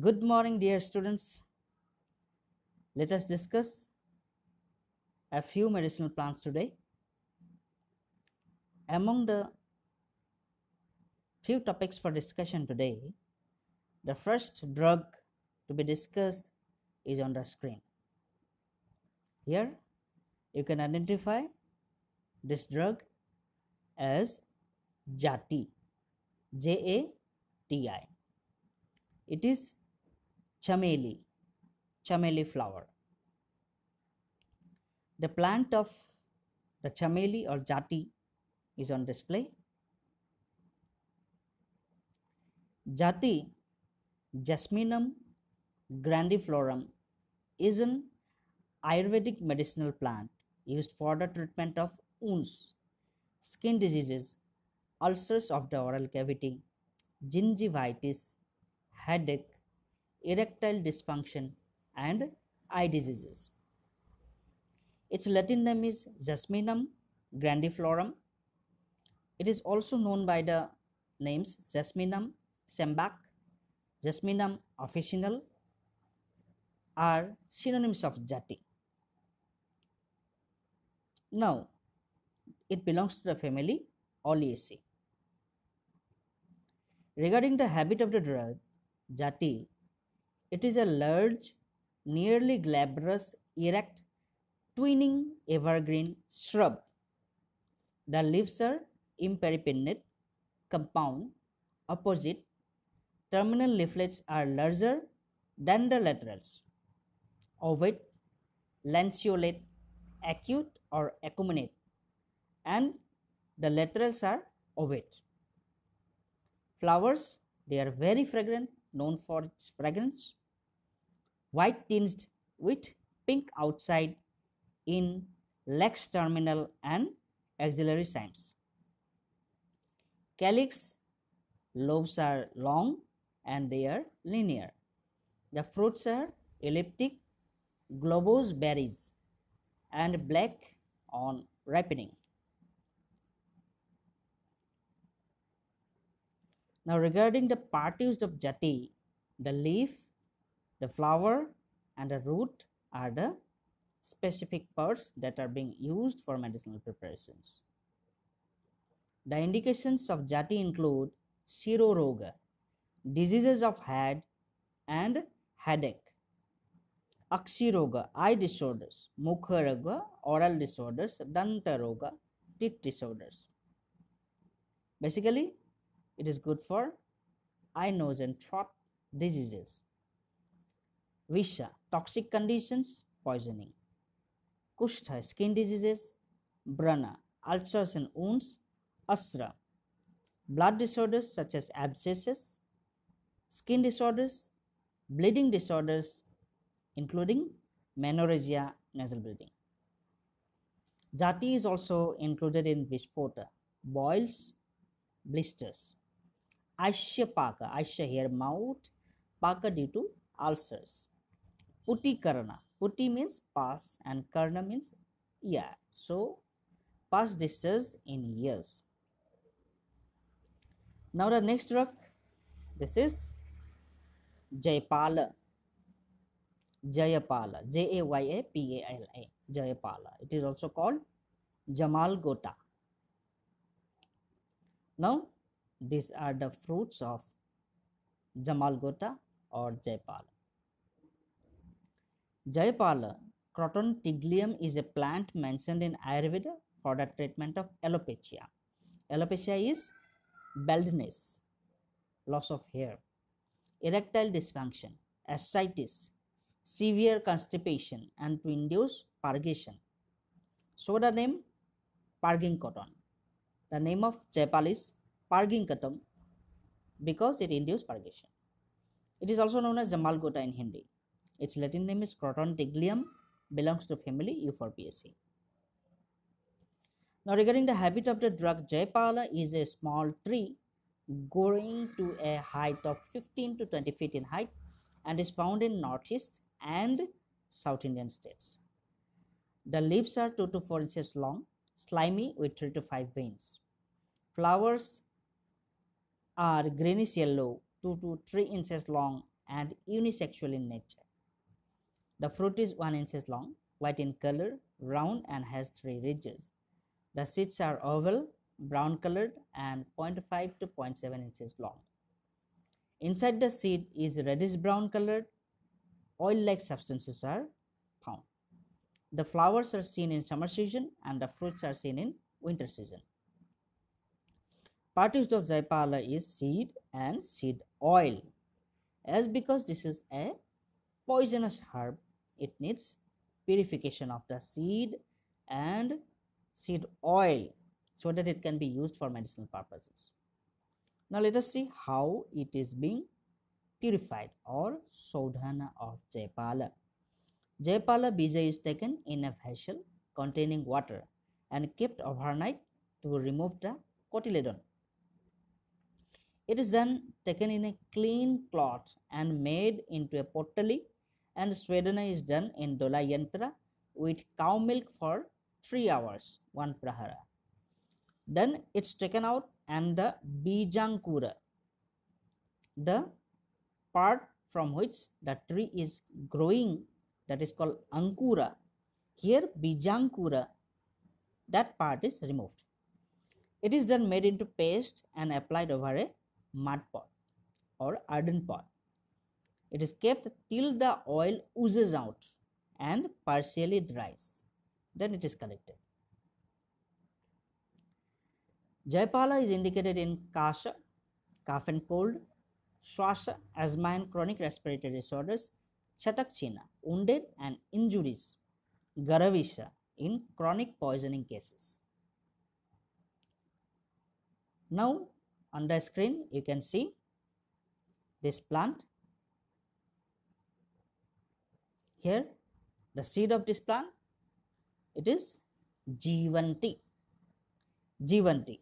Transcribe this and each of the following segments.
Good morning, dear students. Let us discuss a few medicinal plants today. Among the few topics for discussion today, the first drug to be discussed is on the screen. Here you can identify this drug as Jati, J A T I. It is chameli chameli flower the plant of the chameli or jati is on display jati jasminum grandiflorum is an ayurvedic medicinal plant used for the treatment of wounds skin diseases ulcers of the oral cavity gingivitis headache erectile dysfunction, and eye diseases. Its Latin name is Jasminum grandiflorum. It is also known by the names Jasminum sambac, Jasminum officinal are synonyms of jati. Now, it belongs to the family Oleaceae. Regarding the habit of the drug, jati it is a large, nearly glabrous, erect, twining evergreen shrub. The leaves are imperipennate, compound, opposite. Terminal leaflets are larger than the laterals. Ovate, lanceolate, acute or acuminate, and the laterals are ovate. Flowers, they are very fragrant, known for its fragrance white tinged with pink outside in lex terminal and axillary signs. Calyx lobes are long and they are linear. The fruits are elliptic, globose berries, and black on ripening. Now, regarding the part used of jati, the leaf the flower and the root are the specific parts that are being used for medicinal preparations. The indications of jati include shiroroga, diseases of head and headache, akshiroga, eye disorders, mukharoga, oral disorders, dantaroga, teeth disorders. Basically, it is good for eye, nose and throat diseases. Visha, toxic conditions, poisoning. Kushtha, skin diseases. Brana, ulcers and wounds. Asra, blood disorders such as abscesses. Skin disorders, bleeding disorders, including menorrhagia, nasal bleeding. Jati is also included in Vishpota boils, blisters. Aishya Paka, Aishya here mouth, Paka due to ulcers. Putti putikarana putti means pass and karna means year so pass distance in years now the next rock this is jaipala jayapala j a y a p a l a jayapala it is also called jamal gota now these are the fruits of jamal gota or jaipala Jaipala, Croton is a plant mentioned in Ayurveda for the treatment of alopecia. Alopecia is baldness, loss of hair, erectile dysfunction, ascites, severe constipation, and to induce purgation. So the name Parging cotton. The name of Jaipal is Parging cotton because it induces purgation. It is also known as Jamalgota in Hindi. Its Latin name is Crotontiglium, belongs to family Euphorbiaceae. Now regarding the habit of the drug, Jaipala is a small tree growing to a height of 15 to 20 feet in height and is found in northeast and south Indian states. The leaves are 2 to 4 inches long, slimy with 3 to 5 veins. Flowers are greenish yellow, 2 to 3 inches long and unisexual in nature. The fruit is 1 inches long, white in color, round and has 3 ridges. The seeds are oval, brown colored and 0.5 to 0.7 inches long. Inside the seed is reddish brown colored oil like substances are found. The flowers are seen in summer season and the fruits are seen in winter season. Part used of zyphala is seed and seed oil as because this is a poisonous herb it needs purification of the seed and seed oil so that it can be used for medicinal purposes. Now let us see how it is being purified or sodhana of Jaipala. Jaipala bija is taken in a vessel containing water and kept overnight to remove the cotyledon. It is then taken in a clean cloth and made into a potali and swedana is done in dola yantra with cow milk for 3 hours one prahara then it's taken out and the bijankura the part from which the tree is growing that is called ankura here bijankura that part is removed it is then made into paste and applied over a mud pot or earthen pot it is kept till the oil oozes out and partially dries. Then it is collected. Jaipala is indicated in Kasha, cough and cold, śwasa, asthma and chronic respiratory disorders, Chatakchina, wounded and injuries, Garavisha, in chronic poisoning cases. Now, on the screen, you can see this plant Here, the seed of this plant, it is Jivanti. Jivanti.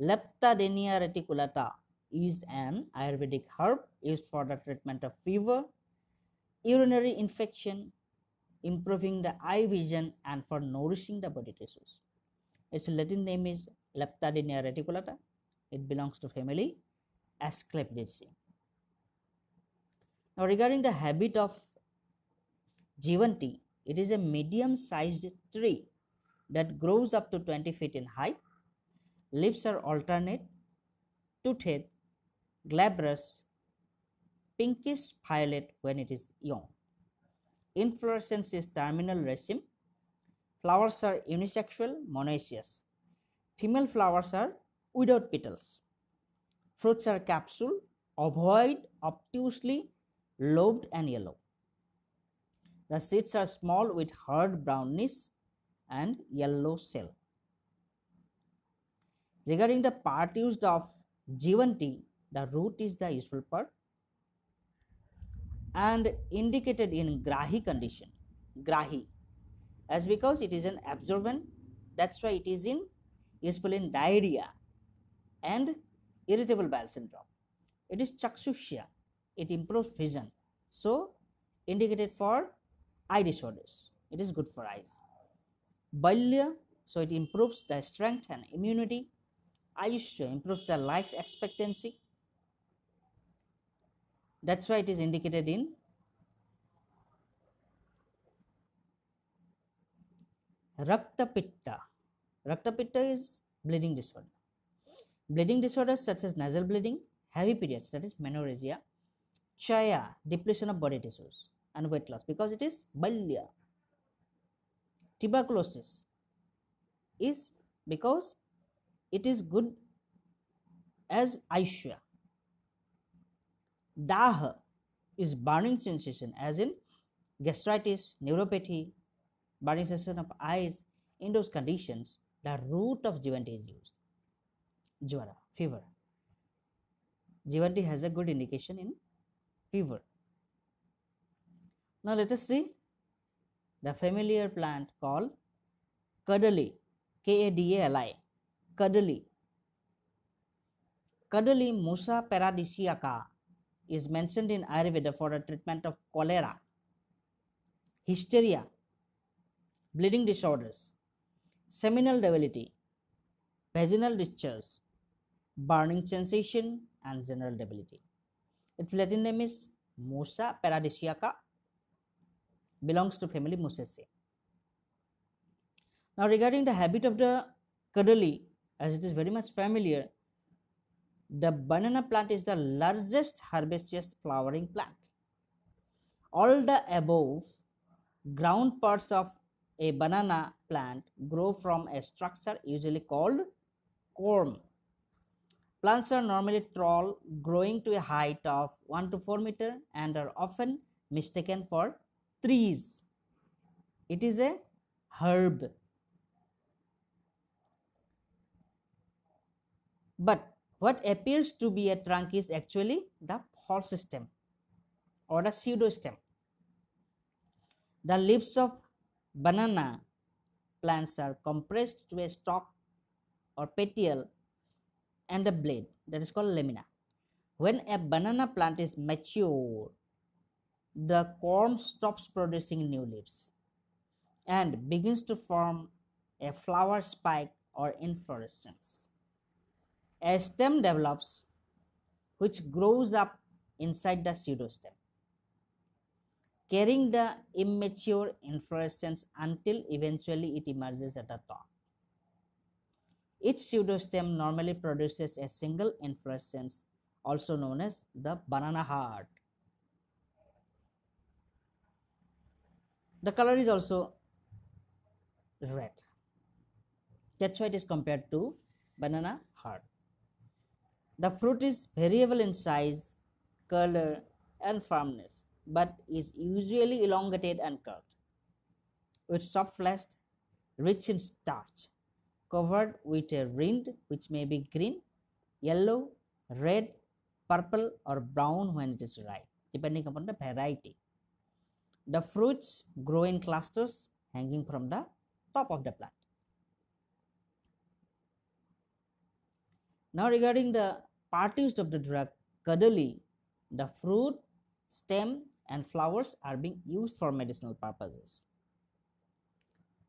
Leptadenia reticulata is an Ayurvedic herb used for the treatment of fever, urinary infection, improving the eye vision, and for nourishing the body tissues. Its Latin name is Leptadenia reticulata. It belongs to family Asclepiadaceae. Now, regarding the habit of Jivanti, it is a medium sized tree that grows up to 20 feet in height. Leaves are alternate, toothed, glabrous, pinkish violet when it is young. Inflorescence is terminal raceme. Flowers are unisexual, monoecious. Female flowers are without petals. Fruits are capsule, ovoid, obtusely lobed, and yellow. The seeds are small with hard brownish and yellow shell. Regarding the part used of G1 tea, the root is the useful part and indicated in grahi condition. Grahi as because it is an absorbent, that's why it is in useful in diarrhea and irritable bowel syndrome. It is chakshushya. it improves vision. So, indicated for eye disorders. It is good for eyes. Balya, so it improves the strength and immunity. Ayushya improves the life expectancy. That's why it is indicated in Raktapitta. Raktapitta is bleeding disorder. Bleeding disorders such as nasal bleeding, heavy periods, that is menorrhagia, chaya, depletion of body tissues, and weight loss because it is balya. Tuberculosis is because it is good as Aishya. Daha is burning sensation as in gastritis, neuropathy, burning sensation of eyes. In those conditions, the root of Jivanti is used. Jwara, fever. Jivanti has a good indication in fever. Now let us see the familiar plant called cuddly, K-A-D-A-L-I, cuddly. Cuddly musa paradisiaca is mentioned in Ayurveda for the treatment of cholera, hysteria, bleeding disorders, seminal debility, vaginal discharge, burning sensation, and general debility. Its Latin name is Musa paradisiaca belongs to family Musaceae. Now, regarding the habit of the cuddly, as it is very much familiar, the banana plant is the largest herbaceous flowering plant. All the above ground parts of a banana plant grow from a structure usually called corm. Plants are normally tall, growing to a height of 1 to 4 meter and are often mistaken for trees. It is a herb. But what appears to be a trunk is actually the system or the pseudostem. The leaves of banana plants are compressed to a stalk or petiole and a blade that is called lamina. When a banana plant is mature, the corn stops producing new leaves and begins to form a flower spike or inflorescence. A stem develops, which grows up inside the pseudostem, carrying the immature inflorescence until eventually it emerges at the top. Each pseudostem normally produces a single inflorescence, also known as the banana heart. The color is also red. That's why it is compared to banana heart. The fruit is variable in size, color, and firmness, but is usually elongated and curved, with soft flesh, rich in starch, covered with a rind which may be green, yellow, red, purple, or brown when it is ripe, depending upon the variety. The fruits grow in clusters hanging from the top of the plant. Now, regarding the parties of the drug kadali, the fruit, stem, and flowers are being used for medicinal purposes.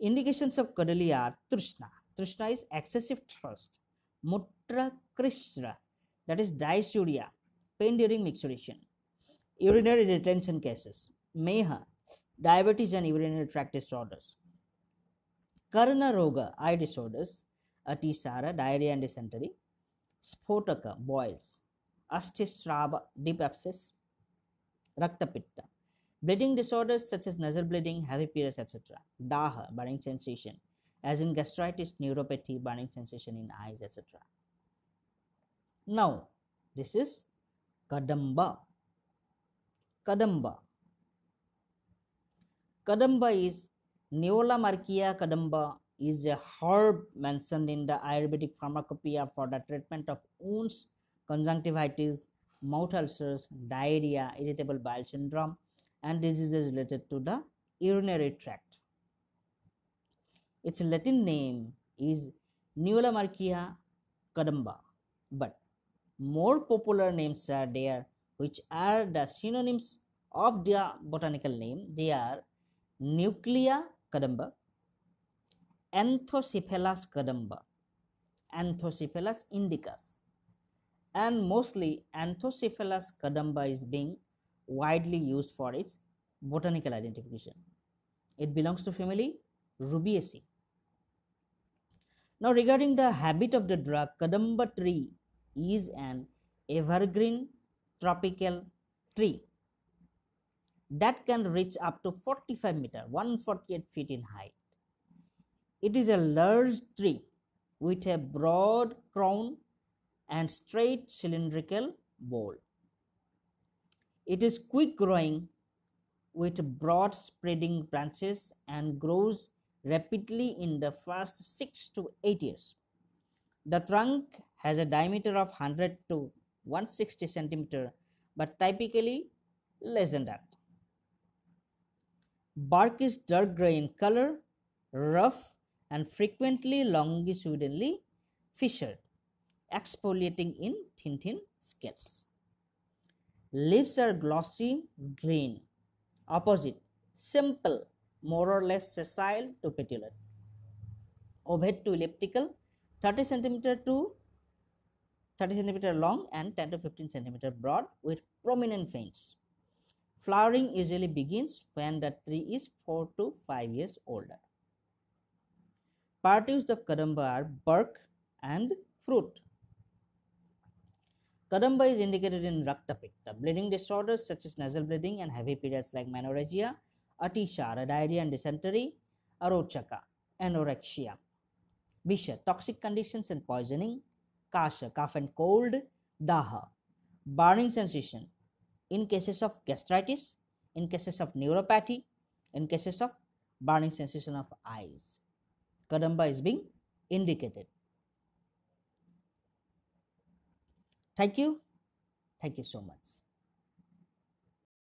Indications of kadali are trishna. Trishna is excessive thirst, mutra krishna, that is dysuria, pain during micturation, urinary retention cases, ಮೇಹ diabetes and urinary tract disorders. Karnaroga, eye disorders, atisara, diarrhea and dysentery, spotaka, boils, astisrava, deep abscess, raktapitta. Bleeding disorders such as nasal bleeding, heavy periods, etc. Daha, burning sensation, as in gastritis, neuropathy, burning sensation in eyes, etc. Now, this is Kadamba. Kadamba Kadamba is Neolamarchia kadamba is a herb mentioned in the Ayurvedic pharmacopoeia for the treatment of wounds, conjunctivitis, mouth ulcers, diarrhea, irritable bowel syndrome, and diseases related to the urinary tract. Its Latin name is Neolamarchia kadamba, but more popular names are there, which are the synonyms of the botanical name. They are Nuclea Kadamba, anthociphelas kadamba, anthociphelas indicus. And mostly anthociphelas kadamba is being widely used for its botanical identification. It belongs to family Rubiaceae. Now regarding the habit of the drug, kadamba tree is an evergreen tropical tree that can reach up to 45 meter 148 feet in height it is a large tree with a broad crown and straight cylindrical bowl it is quick growing with broad spreading branches and grows rapidly in the first 6 to 8 years the trunk has a diameter of 100 to 160 centimeter but typically less than that Bark is dark gray in color, rough, and frequently longitudinally fissured, exfoliating in thin, thin scales. Leaves are glossy green, opposite, simple, more or less sessile to petiolate. Ovate to elliptical, 30 centimeter to 30 centimeter long and 10 to 15 centimeter broad with prominent veins. Flowering usually begins when the tree is 4 to 5 years older. Parties of karamba are bark and fruit. Karamba is indicated in Raktapikta. Bleeding disorders such as nasal bleeding and heavy periods like menorrhagia, atisha, diarrhea and dysentery, arochaka, anorexia, visha, toxic conditions and poisoning, kasha, cough and cold, daha, burning sensation, in cases of gastritis, in cases of neuropathy, in cases of burning sensation of eyes. Kadamba is being indicated. Thank you. Thank you so much.